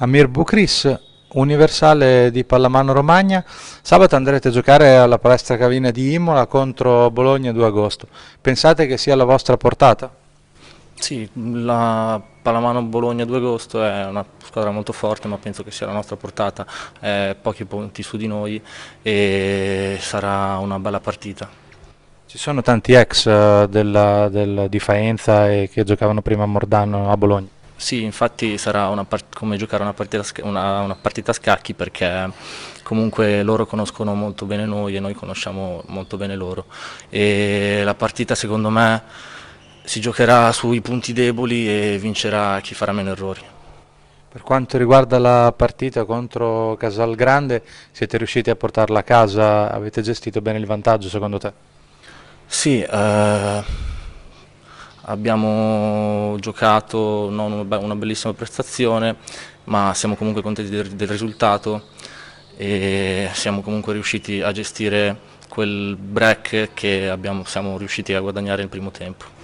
Amir Bucris, Universale di Pallamano Romagna. Sabato andrete a giocare alla palestra Cavina di Imola contro Bologna 2 agosto. Pensate che sia la vostra portata? Sì, la Palamano Bologna 2 agosto è una squadra molto forte ma penso che sia la nostra portata, eh, pochi punti su di noi e sarà una bella partita. Ci sono tanti ex eh, della, della di Faenza e che giocavano prima a Mordano a Bologna. Sì, infatti sarà come giocare una partita, una, una partita, a scacchi perché comunque loro conoscono molto bene noi e noi conosciamo molto bene loro. E la partita secondo me si giocherà sui punti deboli e vincerà chi farà meno errori. Per quanto riguarda la partita contro Casalgrande, siete riusciti a portarla a casa? Avete gestito bene il vantaggio secondo te? Sì, eh abbiamo giocato non una bellissima prestazione, ma siamo comunque contenti del, del risultato e siamo comunque riusciti a gestire quel break che abbiamo, siamo riusciti a guadagnare nel primo tempo.